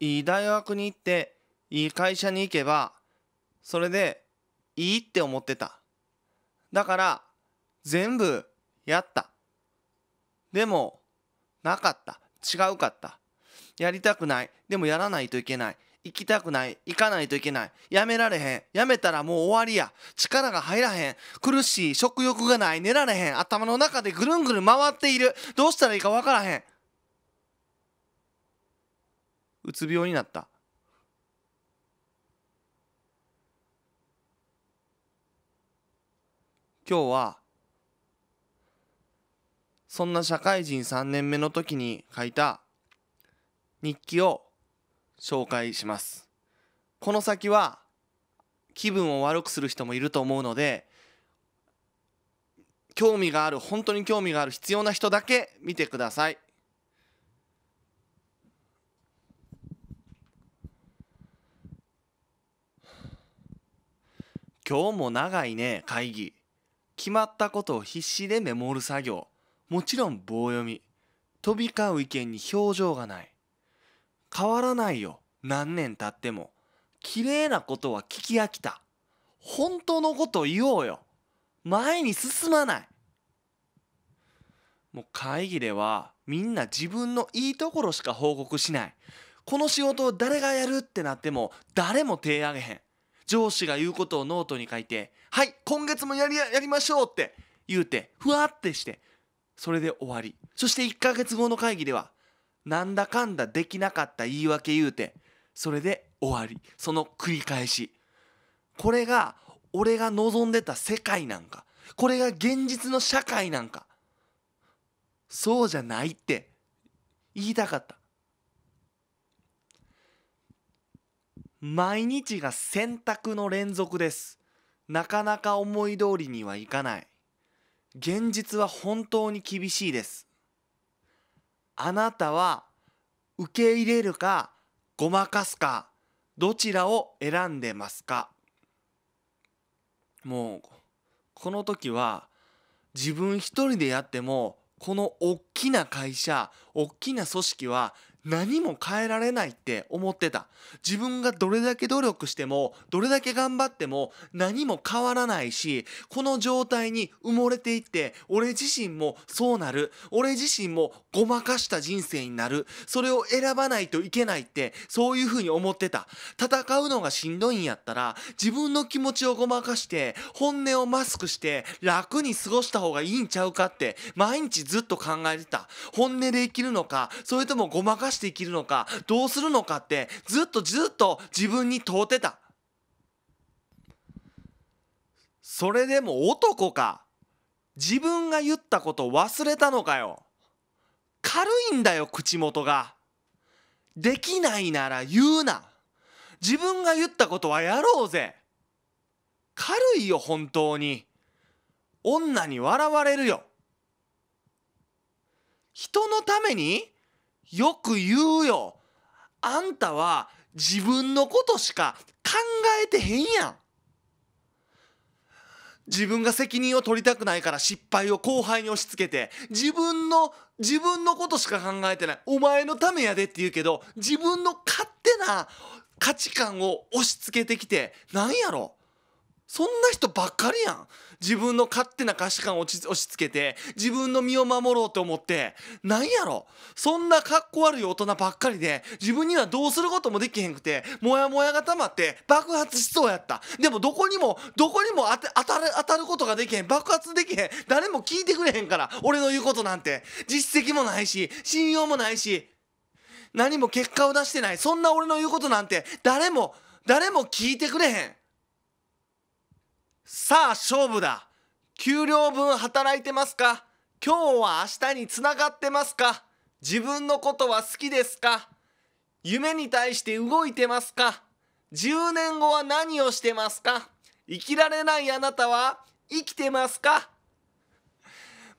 いい大学に行っていい会社に行けばそれでいいって思ってただから全部やったでもなかった違うかったやりたくないでもやらないといけない行きたくない行かないといけないやめられへんやめたらもう終わりや力が入らへん苦しい食欲がない寝られへん頭の中でぐるんぐるん回っているどうしたらいいか分からへんうつ病になった今日はそんな社会人3年目の時に書いた日記を紹介しますこの先は気分を悪くする人もいると思うので興味がある本当に興味がある必要な人だけ見てください今日も長いね会議決まったことを必死でメモる作業もちろん棒読み飛び交う意見に表情がない変わらないよ何年経っても綺麗なことは聞き飽きた本当のことを言おうよ前に進まないもう会議ではみんな自分のいいところしか報告しないこの仕事を誰がやるってなっても誰も手上げへん上司が言うことをノートに書いて「はい今月もやりやりましょう」って言うてふわってしてそれで終わりそして1ヶ月後の会議ではなんだかんだできなかった言い訳言うてそれで終わりその繰り返しこれが俺が望んでた世界なんかこれが現実の社会なんかそうじゃないって言いたかった毎日が選択の連続ですなかなか思い通りにはいかない現実は本当に厳しいですあなたは受け入れるかごまかすかどちらを選んでますかもうこの時は自分一人でやってもこの大きな会社大きな組織は何も変えられないって思ってた。自分がどれだけ努力しても、どれだけ頑張っても何も変わらないし、この状態に埋もれていって、俺自身もそうなる。俺自身もごまかした人生になる。それを選ばないといけないって、そういうふうに思ってた。戦うのがしんどいんやったら、自分の気持ちをごまかして、本音をマスクして、楽に過ごした方がいいんちゃうかって、毎日ずっと考えてた。本音で生きるのか、それともごまかしてして生きるのかどうするのかってずっとずっと自分に問うてたそれでも男か自分が言ったこと忘れたのかよ軽いんだよ口元ができないなら言うな自分が言ったことはやろうぜ軽いよ本当に女に笑われるよ人のためによく言うよ。あんたは自分のことしか考えてへんやん。自分が責任を取りたくないから失敗を後輩に押し付けて自分の自分のことしか考えてないお前のためやでって言うけど自分の勝手な価値観を押し付けてきてなんやろそんな人ばっかりやん。自分の勝手な価値観を押し付けて、自分の身を守ろうと思って、なんやろ。そんなかっこ悪い大人ばっかりで、自分にはどうすることもできへんくて、もやもやが溜まって爆発しそうやった。でもどこにも、どこにも当たる、当たることができへん。爆発できへん。誰も聞いてくれへんから、俺の言うことなんて。実績もないし、信用もないし、何も結果を出してない。そんな俺の言うことなんて、誰も、誰も聞いてくれへん。さあ勝負だ給料分働いてますか今日は明日につながってますか自分のことは好きですか夢に対して動いてますか10年後は何をしてますか生きられないあなたは生きてますか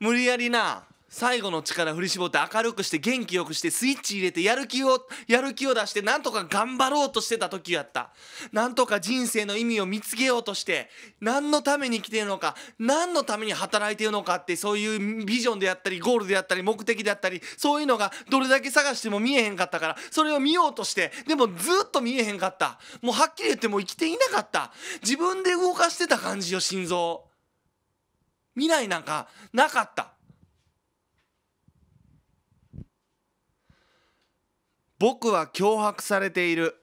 無理やりな。最後の力振り絞って明るくして元気よくしてスイッチ入れてやる気をやる気を出してなんとか頑張ろうとしてた時やったなんとか人生の意味を見つけようとして何のために生きてるのか何のために働いてるのかってそういうビジョンであったりゴールであったり目的であったりそういうのがどれだけ探しても見えへんかったからそれを見ようとしてでもずっと見えへんかったもうはっきり言っても生きていなかった自分で動かしてた感じよ心臓未来なんかなかった僕は脅迫されている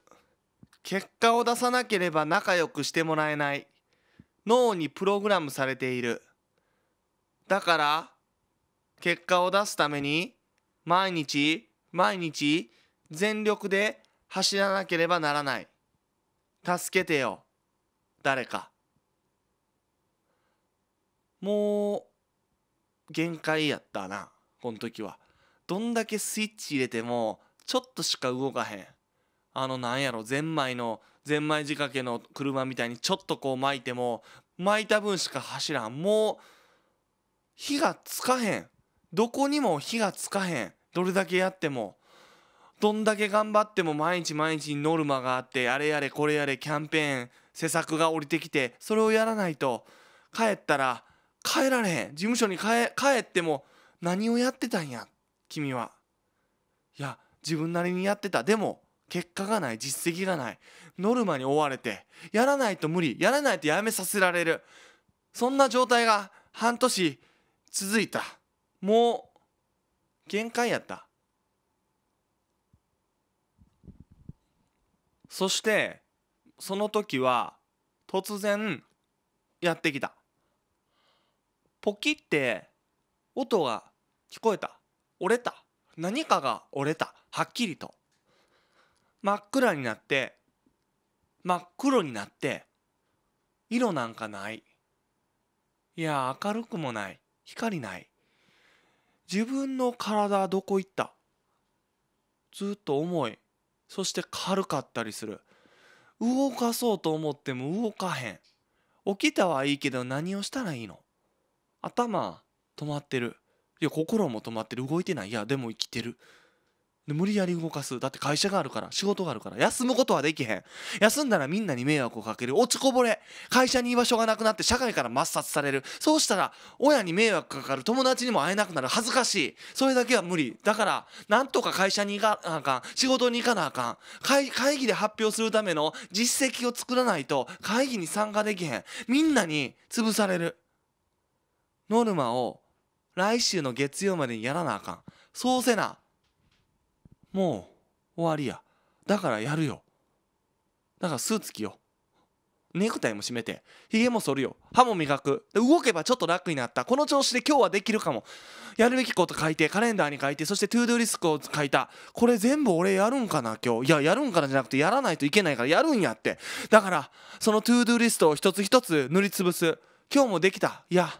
結果を出さなければ仲良くしてもらえない脳にプログラムされているだから結果を出すために毎日毎日全力で走らなければならない助けてよ誰かもう限界やったなこの時はどんだけスイッチ入れてもちょっとしか動かへんあのなんやろゼンマイのゼンマイ仕掛けの車みたいにちょっとこう巻いても巻いた分しか走らんもう火がつかへんどこにも火がつかへんどれだけやってもどんだけ頑張っても毎日毎日ノルマがあってあれやれこれやれキャンペーン施策が降りてきてそれをやらないと帰ったら帰られへん事務所に帰っても何をやってたんや君は。いや自分なりにやってたでも結果がない実績がないノルマに追われてやらないと無理やらないとやめさせられるそんな状態が半年続いたもう限界やったそしてその時は突然やってきたポキって音が聞こえた折れた何かが折れたはっきりと真っ暗になって真っ黒になって色なんかないいや明るくもない光ない自分の体どこ行ったずっと重いそして軽かったりする動かそうと思っても動かへん起きたはいいけど何をしたらいいの頭止まってるいや心も止まってる動いてないいやでも生きてるで無理やり動かすだって会社があるから仕事があるから休むことはできへん休んだらみんなに迷惑をかける落ちこぼれ会社に居場所がなくなって社会から抹殺されるそうしたら親に迷惑かかる友達にも会えなくなる恥ずかしいそれだけは無理だからなんとか会社に行かなあかん仕事に行かなあかん会議で発表するための実績を作らないと会議に参加できへんみんなに潰されるノルマを来週の月曜までにやらなあかんそうせなもう終わりやだからやるよだからスーツ着よネクタイも締めてヒゲも剃るよ歯も磨く動けばちょっと楽になったこの調子で今日はできるかもやるべきこと書いてカレンダーに書いてそしてトゥードゥリスクを書いたこれ全部俺やるんかな今日いややるんかなじゃなくてやらないといけないからやるんやってだからそのトゥードゥリストを一つ一つ塗りつぶす今日もできたいや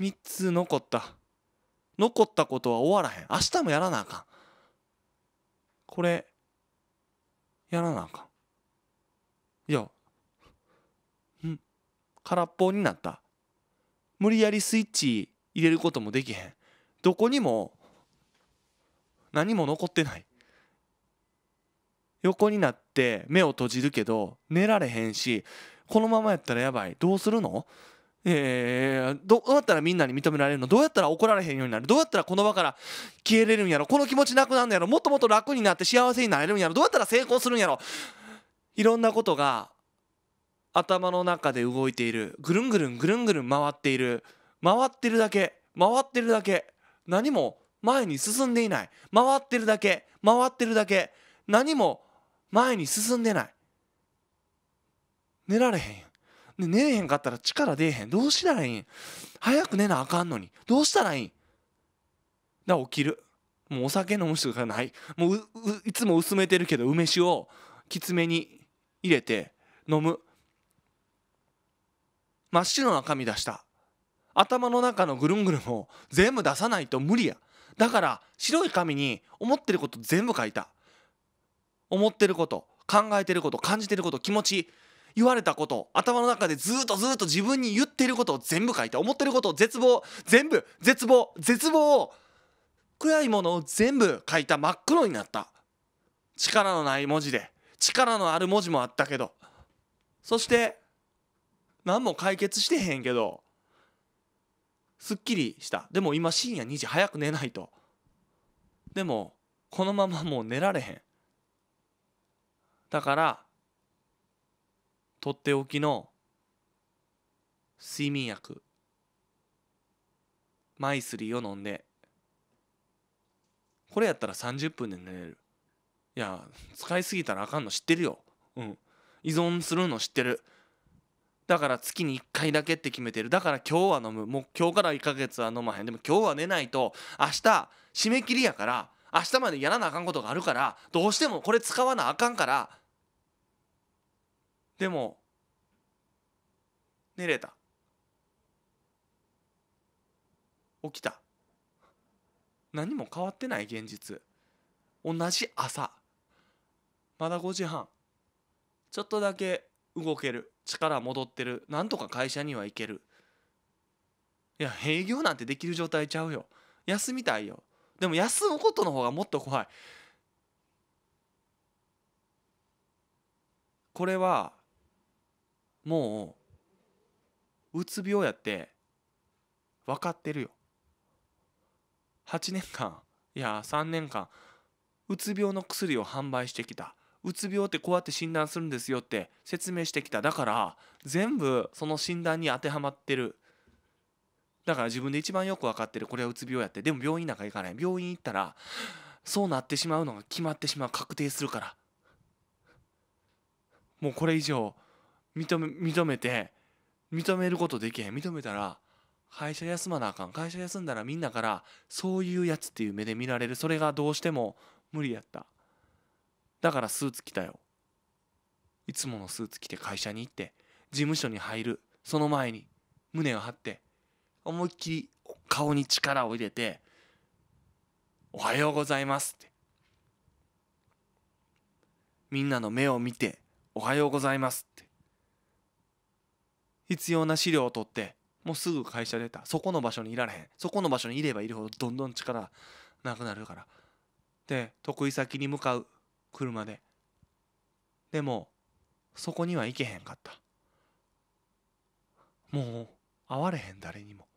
3つ残った残ったことは終わらへん明日もやらなあかんこれやらなあかんいやうん空っぽになった無理やりスイッチ入れることもできへんどこにも何も残ってない横になって目を閉じるけど寝られへんしこのままやったらやばいどうするのえー、どうやったらみんなに認められるのどうやったら怒られへんようになるどうやったらこの場から消えれるんやろこの気持ちなくなるんやろもっともっと楽になって幸せになれるんやろどうやったら成功するんやろいろんなことが頭の中で動いているぐるんぐるんぐるんぐるん回っている回ってるだけ回ってるだけ何も前に進んでいない回ってるだけ回ってるだけ何も前に進んでない寝られへんよ寝れへんかったら力出えへんどうしたらいいん早く寝なあかんのにどうしたらいいんだ起きるもうお酒飲む人がないもういつも薄めてるけど梅酒をきつめに入れて飲む真っ白な髪出した頭の中のぐるんぐるんを全部出さないと無理やだから白い紙に思ってること全部書いた思ってること考えてること感じてること気持ち言われたこと頭の中でずっとずっと自分に言ってることを全部書いて思ってることを絶望全部絶望絶望を暗いものを全部書いた真っ黒になった力のない文字で力のある文字もあったけどそして何も解決してへんけどすっきりしたでも今深夜2時早く寝ないとでもこのままもう寝られへんだからとっておきの睡眠薬マイスリーを飲んでこれやったら30分で寝れるいや使いすぎたらあかんの知ってるようん依存するの知ってるだから月に1回だけって決めてるだから今日は飲むもう今日から1ヶ月は飲まへんでも今日は寝ないと明日締め切りやから明日までやらなあかんことがあるからどうしてもこれ使わなあかんからでも寝れた起きた何も変わってない現実同じ朝まだ5時半ちょっとだけ動ける力戻ってるなんとか会社には行けるいや営業なんてできる状態ちゃうよ休みたいよでも休むことの方がもっと怖いこれはもううつ病やって分かってるよ8年間いや3年間うつ病の薬を販売してきたうつ病ってこうやって診断するんですよって説明してきただから全部その診断に当てはまってるだから自分で一番よく分かってるこれはうつ病やってでも病院なんか行かない病院行ったらそうなってしまうのが決まってしまう確定するからもうこれ以上認め認めて認めることできへん認めたら会社休まなあかん会社休んだらみんなからそういうやつっていう目で見られるそれがどうしても無理やっただからスーツ着たよいつものスーツ着て会社に行って事務所に入るその前に胸を張って思いっきり顔に力を入れて「おはようございます」ってみんなの目を見て「おはようございます」って必要な資料を取ってもうすぐ会社出たそこの場所にいられへんそこの場所にいればいるほどどんどん力なくなるからで得意先に向かう車ででもそこには行けへんかったもう会われへん誰にも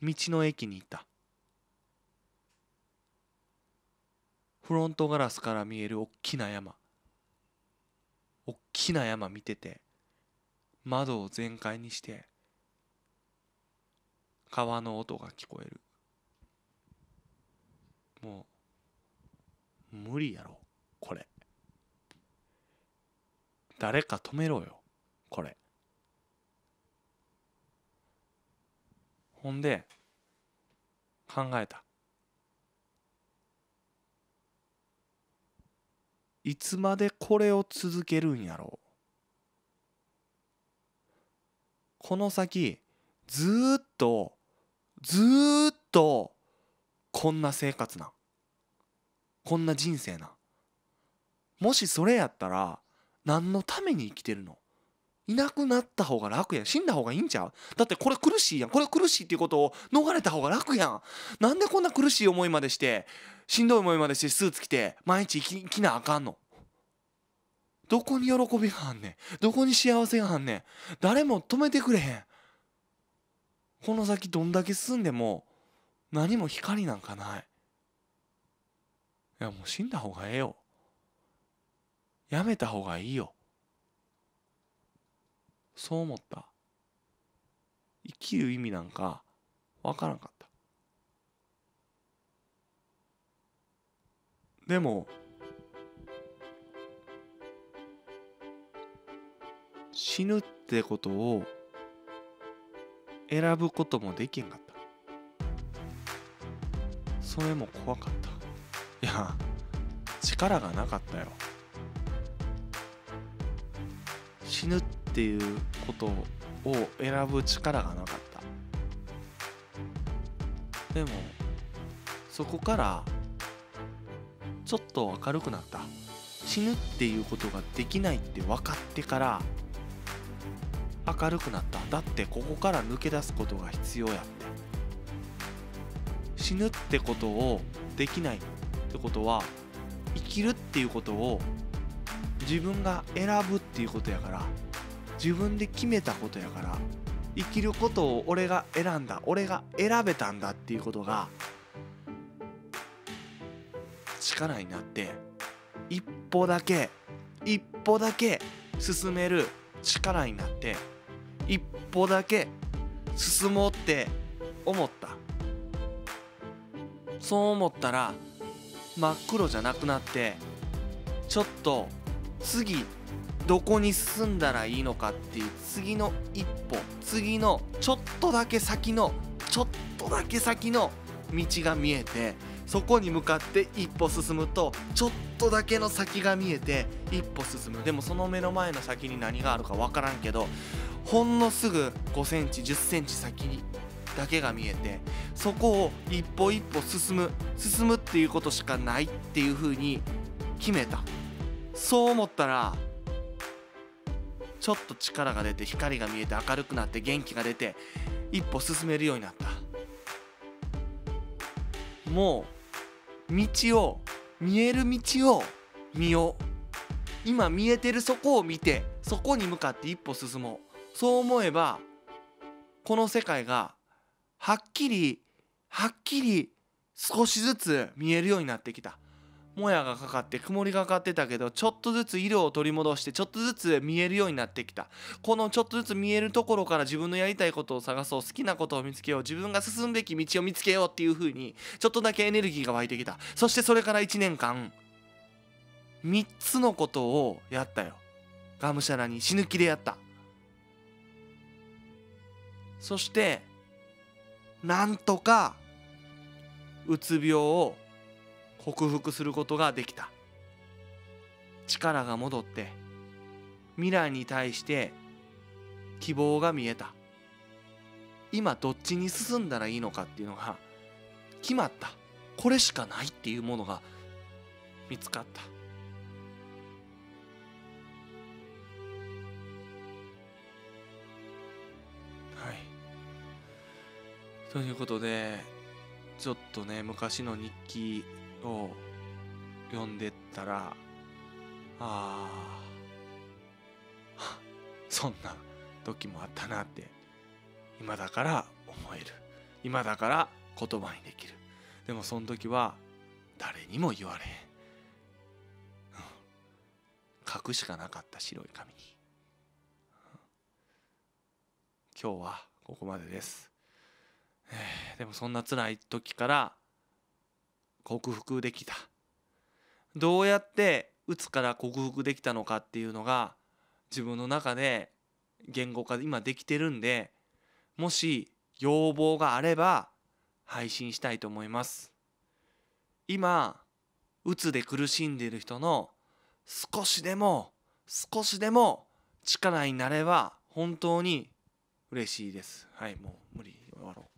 道の駅に行ったフロントガラスから見えるおっきな山おっきな山見てて窓を全開にして川の音が聞こえるもう無理やろこれ誰か止めろよこれほんで考えたいつまでこれを続けるんやろこの先ずっとずっとこんな生活なこんな人生なもしそれやったら何のために生きてるのいなくなった方が楽や死んだ方がいいんちゃうだってこれ苦しいやんこれ苦しいっていうことを逃れた方が楽やんなんでこんな苦しい思いまでしてしんどい思いまでしてスーツ着て毎日生き生きなあかんのどこに喜びがあんねんどこに幸せがあんねん誰も止めてくれへんこの先どんだけ進んでも何も光なんかないいやもう死んだ方がええよやめた方がいいよそう思った生きる意味なんかわからんかったでも死ぬってことを選ぶこともできんかったそれも怖かったいや力がなかったよ死ぬっていうことを選ぶ力がなかったでもそこからちょっと明るくなった死ぬっていうことができないって分かってから明るくなっただってここから抜け出すことが必要やって死ぬってことをできないってことは生きるっていうことを自分が選ぶっていうことやから自分で決めたことやから生きることを俺が選んだ俺が選べたんだっていうことが力になって一歩だけ一歩だけ進める力になって歩だけ進もうって思ったそう思ったら真っ黒じゃなくなってちょっと次どこに進んだらいいのかっていう次の一歩次のちょっとだけ先のちょっとだけ先の道が見えてそこに向かって一歩進むとちょっとだけの先が見えて一歩進むでもその目の前の先に何があるかわからんけどほんのすぐ5センチ10センチ先にだけが見えてそこを一歩一歩進む進むっていうことしかないっていうふうに決めたそう思ったらちょっと力が出て光が見えて明るくなって元気が出て一歩進めるようになったもう道を見える道を見よう今見えてるそこを見てそこに向かって一歩進もうそう思えばこの世界がはっきりはっきり少しずつ見えるようになってきた。もやがかかって曇りがかってたけどちょっとずつ色を取り戻してちょっとずつ見えるようになってきたこのちょっとずつ見えるところから自分のやりたいことを探そう好きなことを見つけよう自分が進むべき道を見つけようっていう風にちょっとだけエネルギーが湧いてきたそしてそれから1年間3つのことをやったよがむしゃらに死ぬ気でやったそしてなんとかうつ病を克服することができた力が戻って未来に対して希望が見えた今どっちに進んだらいいのかっていうのが決まったこれしかないっていうものが見つかったということで、ちょっとね、昔の日記を読んでったら、ああ、そんな時もあったなって、今だから思える。今だから言葉にできる。でもその時は誰にも言われへん。書くしかなかった白い紙に。今日はここまでです。でもそんな辛い時から克服できたどうやってうつから克服できたのかっていうのが自分の中で言語化今できてるんでもし要望があれば配信したいと思います今うつで苦しんでいる人の少しでも少しでも力になれば本当に嬉しいですはいもう無理終わろう